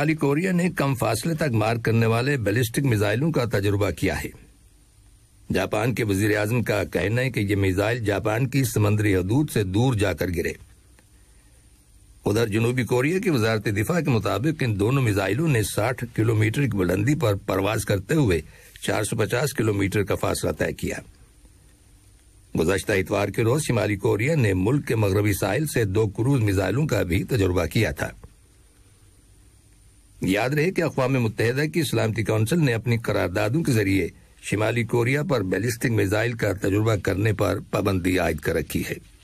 शिमाली Korea ने कम फासले तक मार करने वाले बैलिस्टिक मिसाइलों का तजुर्बा किया है जापान के वजीर आजम का कहना है कि ये मिसाइल जापान की समंदरी हदूद से दूर जाकर गिरे उधर जनूबी कोरिया की वजारत दिफा के मुताबिक इन दोनों मिसाइलों ने 60 किलोमीटर की बुलंदी पर परवाज करते हुए 450 किलोमीटर का फासला तय किया गुजशत इतवार के रोज शिमाली कोरिया ने मुल्क के मगरबी साहिल से दो क्रूज मिसाइलों का भी तजुर्बा किया था याद रहे कि अकवा मुतहदा की सलामती काउंसिल ने अपनी करारदादों के जरिए शिमाली कोरिया पर बैलिस्टिक मिसाइल का तजुर्बा करने पर पाबंदी आयद कर रखी है